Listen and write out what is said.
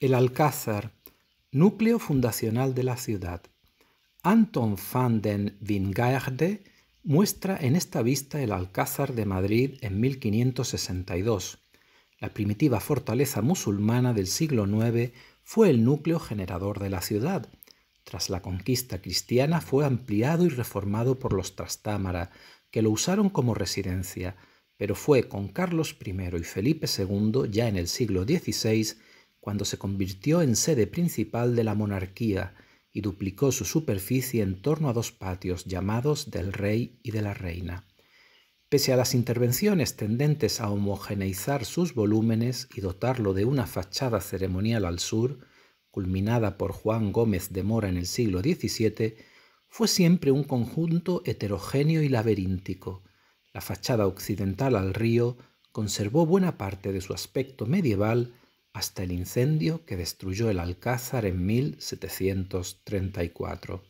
el Alcázar, núcleo fundacional de la ciudad. Anton van den Wingaerde muestra en esta vista el Alcázar de Madrid en 1562. La primitiva fortaleza musulmana del siglo IX fue el núcleo generador de la ciudad. Tras la conquista cristiana fue ampliado y reformado por los Trastámara, que lo usaron como residencia, pero fue con Carlos I y Felipe II, ya en el siglo XVI, cuando se convirtió en sede principal de la monarquía y duplicó su superficie en torno a dos patios llamados del rey y de la reina. Pese a las intervenciones tendentes a homogeneizar sus volúmenes y dotarlo de una fachada ceremonial al sur, culminada por Juan Gómez de Mora en el siglo XVII, fue siempre un conjunto heterogéneo y laberíntico. La fachada occidental al río conservó buena parte de su aspecto medieval, hasta el incendio que destruyó el alcázar en 1734.